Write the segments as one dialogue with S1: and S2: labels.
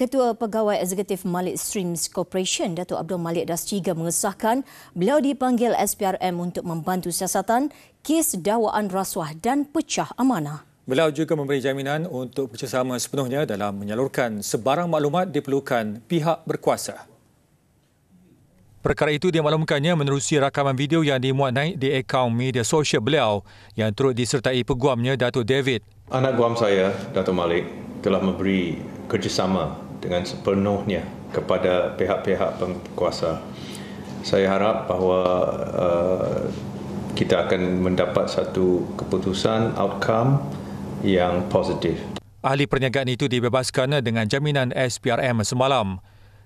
S1: Ketua Pegawai Eksekutif Malik Streams Corporation, Datuk Abdul Malik Dasciga mengesahkan beliau dipanggil SPRM untuk membantu siasatan kes dakwaan rasuah dan pecah amanah.
S2: Beliau juga memberi jaminan untuk bekerjasama sepenuhnya dalam menyalurkan sebarang maklumat diperlukan pihak berkuasa. Perkara itu dimaklumkannya menerusi rakaman video yang dimuat naik di akaun media
S3: sosial beliau yang turut disertai peguamnya Datuk David. Anak guam saya, Datuk Malik, telah memberi kerjasama dengan sepenuhnya kepada pihak-pihak penguasa. Saya harap bahawa uh, kita akan mendapat satu keputusan outcome yang positif. Ahli
S2: perniagaan itu dibebaskan dengan jaminan SPRM semalam.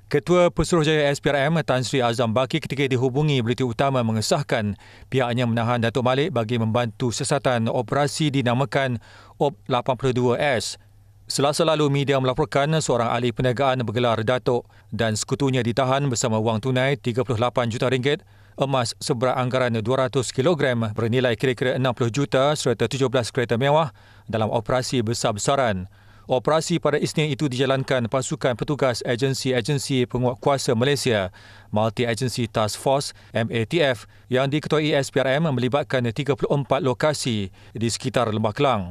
S2: Ketua Pesuruhjaya SPRM Tan Sri Azam Baki ketika dihubungi berita utama mengesahkan pihaknya menahan Datuk Malik bagi membantu sesatan operasi dinamakan OP82S. op 82 s Selasa lalu, media melaporkan seorang ahli perniagaan bergelar Datuk dan sekutunya ditahan bersama wang tunai RM38 juta, ringgit, emas seberat anggaran 200 kg bernilai kira-kira 60 juta serta 17 kereta mewah dalam operasi besar-besaran. Operasi pada Isnin itu dijalankan pasukan petugas agensi-agensi penguatkuasa Malaysia, Multi Agency Task Force MATF yang diketuai SPRM melibatkan 34 lokasi di sekitar Lembah Kelang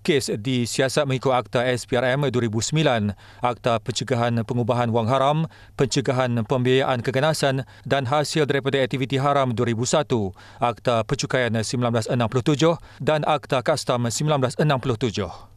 S2: kes di disiasat mengikut Akta SPRM 2009, Akta Pencegahan Pengubahan Wang Haram, Pencegahan Pembiayaan Keganasan dan Hasil Daripada Aktiviti Haram 2001, Akta Pecukaian 1967 dan Akta Kastam 1967.